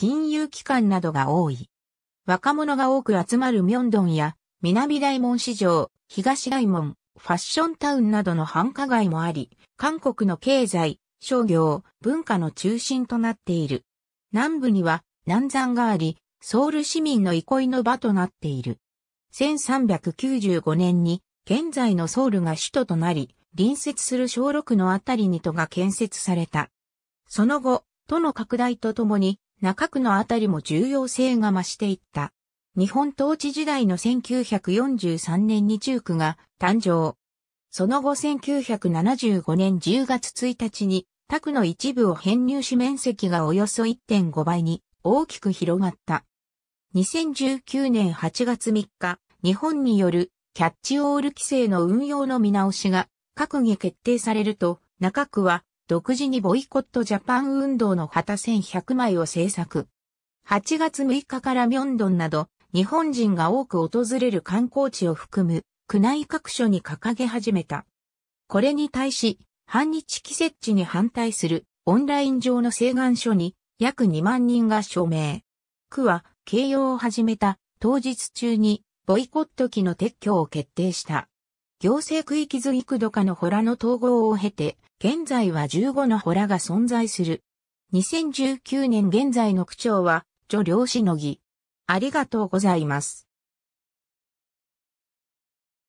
金融機関などが多い。若者が多く集まるミョンドンや、南大門市場、東大門、ファッションタウンなどの繁華街もあり、韓国の経済、商業、文化の中心となっている。南部には南山があり、ソウル市民の憩いの場となっている。1395年に現在のソウルが首都となり、隣接する小6のあたりに都が建設された。その後、都の拡大とともに中区のあたりも重要性が増していった。日本統治時代の1943年に中区が誕生。その後1975年10月1日に他区の一部を編入し面積がおよそ1.5倍に大きく広がった。2019年8月3日、日本によるキャッチオール規制の運用の見直しが閣議決定されると、中区は独自にボイコットジャパン運動の旗1100枚を制作。8月6日からミョンドンなど、日本人が多く訪れる観光地を含む、区内各所に掲げ始めた。これに対し、反日規設置に反対するオンライン上の請願書に約2万人が署名。区は掲揚を始めた当日中にボイコット機の撤去を決定した。行政区域図幾度かのホラの統合を経て、現在は15のホラが存在する。2019年現在の区長は、女良しのぎ。ありがとうございます。